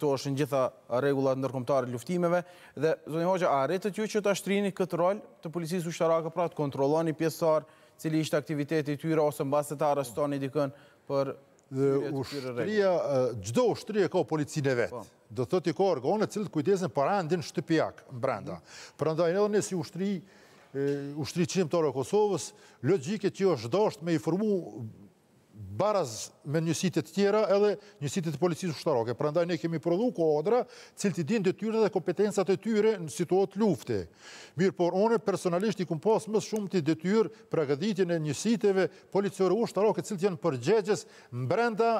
këtu është në gjitha regullat nërkomtare luftimeve, dhe, zonë Hoxha, a rritët ju që të ashtrini këtë rol të policisë u shtaraka, pra të kontroloni pjesar, cili ishte aktiviteti tyra, ose në të arrestoni dikën për... Dhe ushtria, gjdo ushtria ka policinë e vetë. Po. Do të të ka organet cilët kujtesin për andin shtëpijak në brenda. Mhm. Për ndaj edhe në ushtri, ushtri qimtore Kosovës, logjike që jo është dasht me i formu baraz me njësitit tjera edhe njësitit policisë shtaroke. Pra ndaj ne kemi prodhu kodra cilë ti din dhe tyre dhe kompetensat e tyre në situatë lufte. Mirë por, one personalisht i kumë pas mësë shumë ti dhe tyre pregëditin e njësitive policisë shtaroke cilë janë përgjegjes mbrenda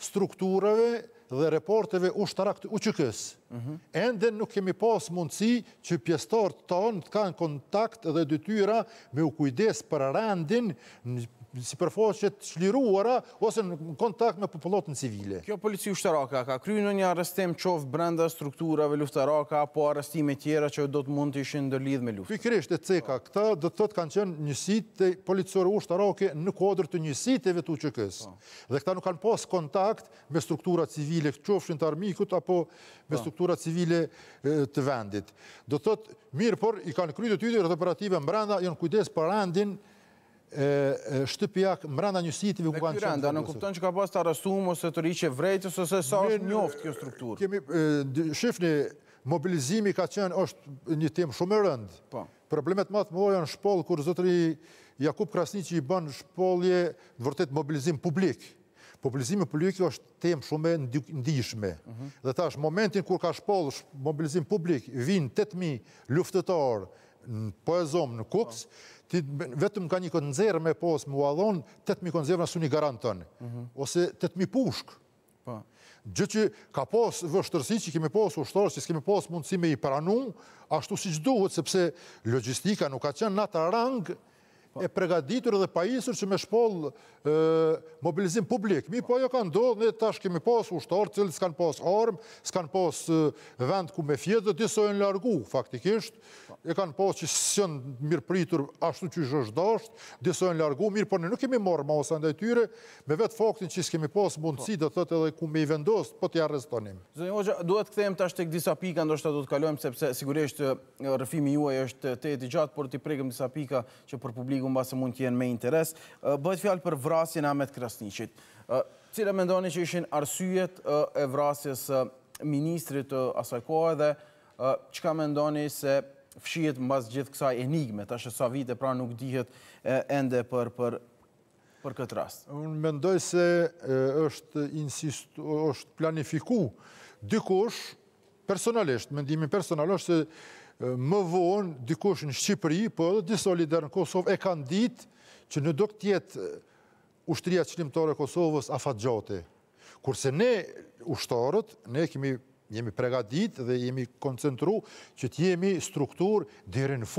strukturave dhe reporteve u të uqëkës. Mhm. Ende nuk kemi pas mundësi që pjestarët tonë të kanë kontakt dhe dytyra me u kujdes për rendin në si përfoqet shliruara ose në kontakt me popullotën civile. Kjo polici u ka kryu në një arrestim qovë brenda strukturave luftaraka, apo arrestime tjera që do të mund të ishë ndërlidh me luftë? Pikrisht e ceka, këta do të tëtë kanë qenë njësit të policore u në kodrë po. të njësit të vetu që kësë. Dhe këta nuk kanë pas kontakt me strukturat civile të qovë shënë të armikut, apo me po. strukturat civile të vendit. Do të mirë, por i kanë kryu të tyder, operative më brenda, janë kujdes për rendin shtëpjak mbrana një sitëve ku kanë qenë. Në kupton që ka pas të arrestum ose të rriqe vrejtës ose sa është njoft kjo strukturë? Kemi shifni mobilizimi ka qenë është një temë shumë rëndë. Po. Problemet më të mëhojën shpollë kur zotëri Jakub Krasni që i bënë shpollje në vërtet mobilizim publik. Mobilizimi publik është temë shumë ndishme. Mhm. Dhe ta është momentin kur ka shpolë mobilizim publik, vinë 8.000 luftetarë, po e zomë në kukës, vetëm ka një konzervë me posë më alon, 8.000 konzervë në su një garantën, ose 8.000 pushkë. Po. Gjë që ka posë vështërsi që kemi posë ushtorës, që kemi posë mundësi me i pranu, ashtu si që duhet, sepse logistika nuk ka qenë natë rangë, e pregaditur dhe pajisur që me shpol mobilizim publik. Mi po jo ka ndodhë, ne tash kemi pos ushtarë, cilë s'kan pos armë, s'kan pos vend ku me fjetë, dhe diso e në largu, faktikisht. E kan pos që s'jën mirë pritur ashtu që është dashtë, diso e në largu, mirë, por në nuk kemi morë ma osa ndajtyre, me vetë faktin që s'kemi pos mundësi dhe tëtë edhe ku me i vendosë, po t'ja rezëtonim. Zënë Hoxha, duhet këthejmë tash të këtë disa pika, ndo shta du t'kalojmë, sepse sigurisht rëfimi juaj është gjatë, por t'i disa pika që për publik ligu në basë mund të jenë me interes, bëhet fjalë për vrasjen Ahmet Krasnichit. Cire me ndoni që ishin arsyet e vrasjes ministrit të kohë dhe që ka me ndoni se fshijet në basë gjithë kësaj enigme, ta shë sa vite pra nuk dihet ende për për këtë rast. Unë mendoj se është planifiku dykosh personalisht, mendimin personalisht se më vonë dikush në Shqipëri, po edhe disa lider në Kosovë e kanë ditë që në do këtë jetë ushtëria qëlimtore Kosovës a fatë gjate. Kurse ne ushtarët, ne kemi, jemi pregadit dhe jemi koncentru që të jemi struktur dherën fond.